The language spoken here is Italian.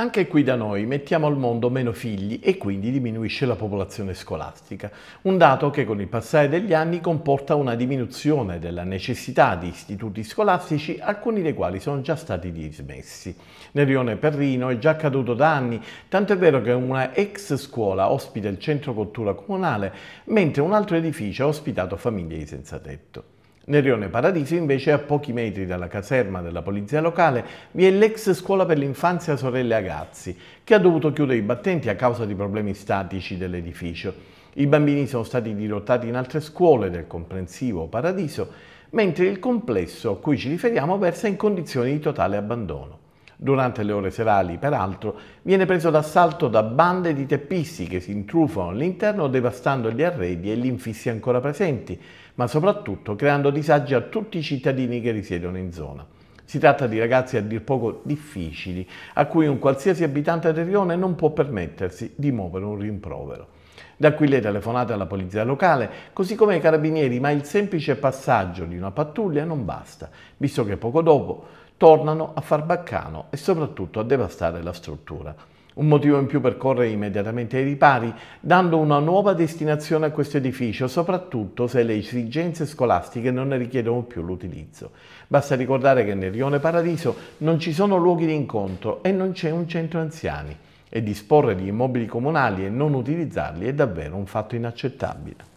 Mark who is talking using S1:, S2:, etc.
S1: Anche qui da noi mettiamo al mondo meno figli e quindi diminuisce la popolazione scolastica, un dato che con il passare degli anni comporta una diminuzione della necessità di istituti scolastici, alcuni dei quali sono già stati dismessi. Nel rione Perrino è già accaduto da anni, tanto è vero che una ex scuola ospita il centro cultura comunale, mentre un altro edificio ha ospitato famiglie di senza tetto. Nerione Paradiso invece a pochi metri dalla caserma della polizia locale vi è l'ex scuola per l'infanzia Sorelle Agazzi che ha dovuto chiudere i battenti a causa di problemi statici dell'edificio. I bambini sono stati dirottati in altre scuole del comprensivo Paradiso mentre il complesso a cui ci riferiamo versa in condizioni di totale abbandono. Durante le ore serali, peraltro, viene preso d'assalto da bande di teppisti che si intrufano all'interno devastando gli arredi e gli infissi ancora presenti, ma soprattutto creando disagi a tutti i cittadini che risiedono in zona. Si tratta di ragazzi a dir poco difficili, a cui un qualsiasi abitante del rione non può permettersi di muovere un rimprovero. Da qui le telefonate alla polizia locale, così come ai carabinieri, ma il semplice passaggio di una pattuglia non basta, visto che poco dopo tornano a far baccano e soprattutto a devastare la struttura. Un motivo in più per correre immediatamente ai ripari, dando una nuova destinazione a questo edificio, soprattutto se le esigenze scolastiche non ne richiedono più l'utilizzo. Basta ricordare che nel Rione Paradiso non ci sono luoghi di incontro e non c'è un centro anziani e disporre di immobili comunali e non utilizzarli è davvero un fatto inaccettabile.